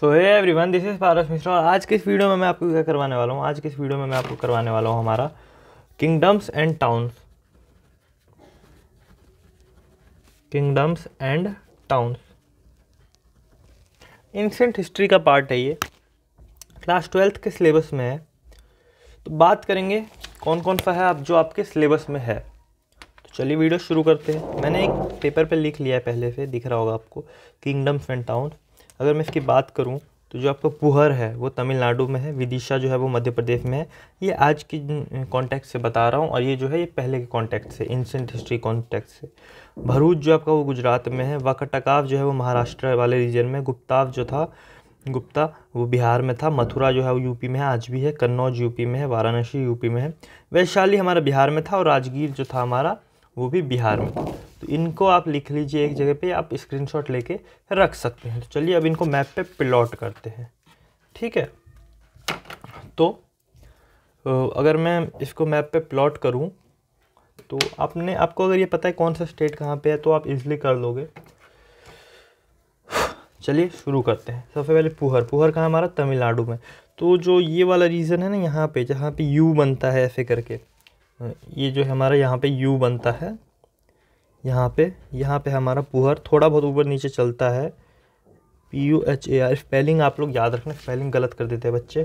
so hey one this is Paras Mishra और आज किस वीडियो में मैं आपको क्या करवाने वाला हूँ आज किस वीडियो में मैं आपको करवाने वाला हूँ हमारा kingdoms and towns kingdoms and towns ancient history का पार्ट है ये क्लास ट्वेल्थ के सिलेबस में है तो बात करेंगे कौन कौन सा है आप जो आपके सिलेबस में है तो चलिए वीडियो शुरू करते हैं मैंने एक पेपर पे लिख लिया है पहले से दिख रहा होगा आपको किंगडम्स एंड टाउन्स अगर मैं इसकी बात करूँ तो जो आपका पुहर है वो तमिलनाडु में है विदिशा जो है वो मध्य प्रदेश में है ये आज की कॉन्टेक्ट से बता रहा हूँ और ये जो है ये पहले के कॉन्टेक्ट से इंसेंट हिस्ट्री कॉन्टेक्ट से भरूच जो आपका वो गुजरात में है वाकटकाव जो है वो महाराष्ट्र वाले रीजन में गुप्ताव जो था गुप्ता वो बिहार में था मथुरा जो है वो यूपी में है आज भी है कन्नौज यूपी में है वाराणसी यूपी में है वैशाली हमारा बिहार में था और राजगीर जो था हमारा वो भी बिहार में था तो इनको आप लिख लीजिए एक जगह पे आप स्क्रीनशॉट लेके रख सकते हैं तो चलिए अब इनको मैप पे प्लॉट करते हैं ठीक है तो अगर मैं इसको मैप पे प्लॉट करूँ तो आपने आपको अगर ये पता है कौन सा स्टेट कहाँ पे है तो आप इजली कर लोगे चलिए शुरू करते हैं सबसे पहले पुहर पुहर कहाँ हमारा तमिलनाडु में तो जो ये वाला रीज़न है ना यहाँ पे जहाँ पे यू बनता है ऐसे करके ये जो है हमारा यहाँ पे यू बनता है यहाँ पे यहाँ पे हमारा पुहर थोड़ा बहुत ऊपर नीचे चलता है P U H A R spelling आप लोग याद रखना स्पेलिंग गलत कर देते हैं बच्चे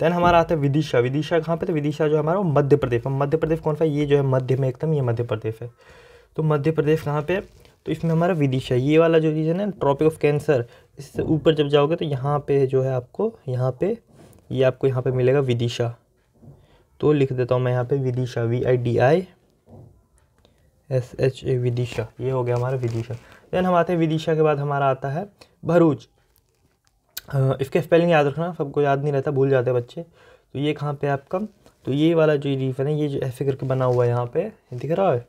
देन हमारा आता है विदिशा विदिशा कहाँ पे तो विदिशा जो हमारा वो मध्य प्रदेश है मध्य प्रदेश कौन सा ये जो है मध्य में एकदम ये मध्य प्रदेश है तो मध्य प्रदेश कहाँ पे तो इसमें हमारा विदिशा ये वाला जो रीजन है ट्रॉपिक ऑफ कैंसर इससे ऊपर जब जाओगे तो यहाँ पे जो है आपको यहाँ पे ये यह आपको यहाँ पे मिलेगा विदिशा तो लिख देता हूँ मैं यहाँ पे Vidisha V I D I S H A Vidisha ये हो गया हमारा विदिशा देन हम आते हैं विदिशा के बाद हमारा आता है भरूच इसके स्पेलिंग याद रखना सबको याद नहीं रहता भूल जाते बच्चे तो ये कहाँ पे आपका तो ये वाला जो रीफन है ये जो ऐसे करके बना हुआ है यहाँ पे दिख रहा है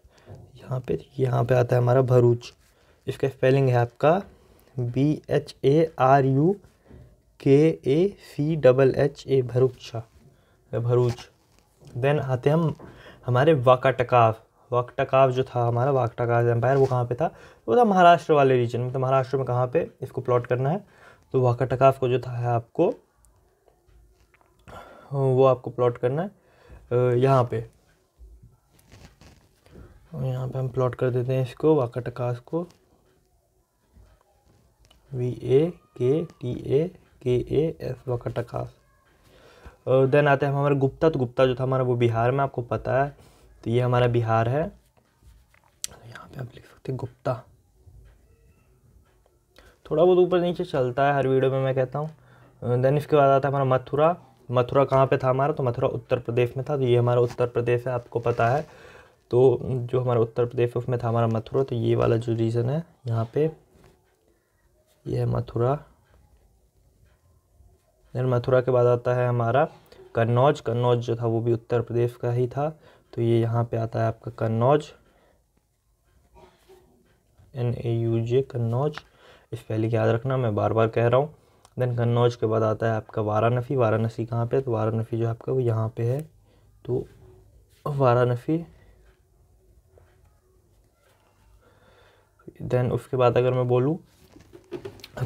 यहाँ पे यहाँ पे आता है हमारा भरूच इसका स्पेलिंग है आपका B H A R U K A C double H A Bharucha Bharuch then आते हम हमारे वाका टकाव वाक्टाकार जो था हमारा वाक्टाकार एम्पायर वो कहाँ पे था वो था महाराष्ट्र वाले रीजन में तो महाराष्ट्र में कहाँ पे इसको प्लॉट करना है तो वाकाटकाफ को जो था है आपको वो आपको प्लॉट करना है यहाँ पे यहाँ पे हम प्लॉट कर देते हैं इसको वाकाटकास को वी ए के टी ए के ए एफ वाकाटकास देन आते हैं हमारे गुप्ता तो गुप्ता जो था हमारा वो बिहार में आपको पता है तो ये हमारा बिहार है तो यहाँ पे आप लिख सकते हैं गुप्ता थोड़ा बहुत ऊपर नीचे चलता है हर वीडियो में मैं कहता हूँ देन इसके बाद आता है हमारा मथुरा मथुरा कहाँ पे था हमारा तो मथुरा उत्तर प्रदेश में था तो ये हमारा उत्तर प्रदेश है आपको पता है तो जो हमारा उत्तर प्रदेश उसमें था हमारा मथुरा तो ये वाला जो रीज़न है यहाँ पे ये है मथुरा देन मथुरा के बाद आता है हमारा कन्नौज कन्नौज जो था वो भी उत्तर प्रदेश का ही था तो ये यहाँ पे आता है आपका Kannauj N A U J Kannauj इस पहले याद रखना मैं बार बार कह रहा हूँ देन कन्नौज के बाद आता है आपका वाराणसी वाराणसी कहाँ पे है तो वाराणसी जो आपका वो यहाँ पे है तो वाराणसी देन उसके बाद अगर मैं बोलूँ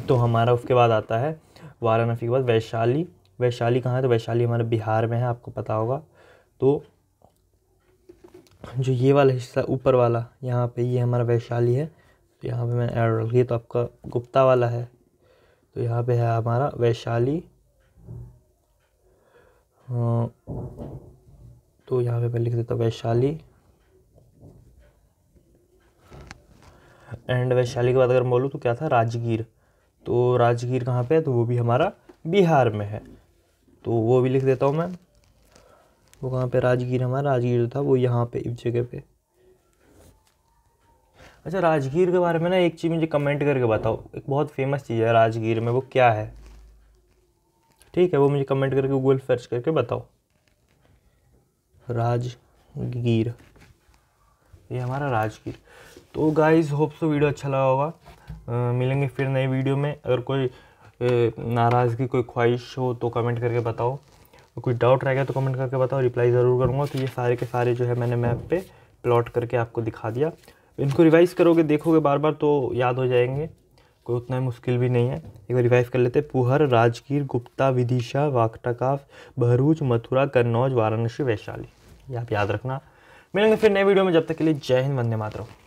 तो हमारा उसके बाद आता है वाराणसी के बाद वैशाली वैशाली कहाँ है तो वैशाली हमारे बिहार में है आपको पता होगा तो जो ये वाला हिस्सा ऊपर वाला यहाँ पे ये हमारा वैशाली है तो यहाँ पे मैं एड ये तो आपका गुप्ता वाला है तो यहाँ पे है हमारा वैशाली हाँ, तो यहाँ पे मैं लिख देता वैशाली एंड वैशाली के बाद अगर बोलूँ तो क्या था राजगीर तो राजगीर कहाँ पे है तो वो भी हमारा बिहार में है तो वो भी लिख देता हूँ मैं वो कहाँ पे राजगीर हमारा राजगीर था वो यहाँ पे इस जगह पे अच्छा राजगीर के बारे में ना एक चीज़ मुझे कमेंट करके बताओ एक बहुत फेमस चीज़ है राजगीर में वो क्या है ठीक है वो मुझे कमेंट करके गूगल सर्च करके बताओ राजगीर ये हमारा राजगीर तो गाइस होप सो वीडियो अच्छा लगा होगा मिलेंगे फिर नए वीडियो में अगर कोई नाराज़गी कोई ख्वाहिश हो तो कमेंट करके बताओ और कुछ डाउट रहेगा तो कमेंट करके बताओ रिप्लाई ज़रूर करूँगा तो ये सारे के सारे जो है मैंने मैप पे प्लॉट करके आपको दिखा दिया इनको रिवाइज़ करोगे देखोगे बार बार तो याद हो जाएंगे कोई उतना मुश्किल भी नहीं है एक बार रिवाइज़ कर लेते पुहर राजगीर गुप्ता विदिशा वाकटाकाफ भरूच मथुरा कन्नौज वाराणसी वैशाली ये आप याद रखना मिलेंगे फिर नए वीडियो में जब तक के लिए जय हिंद वंदे मातरम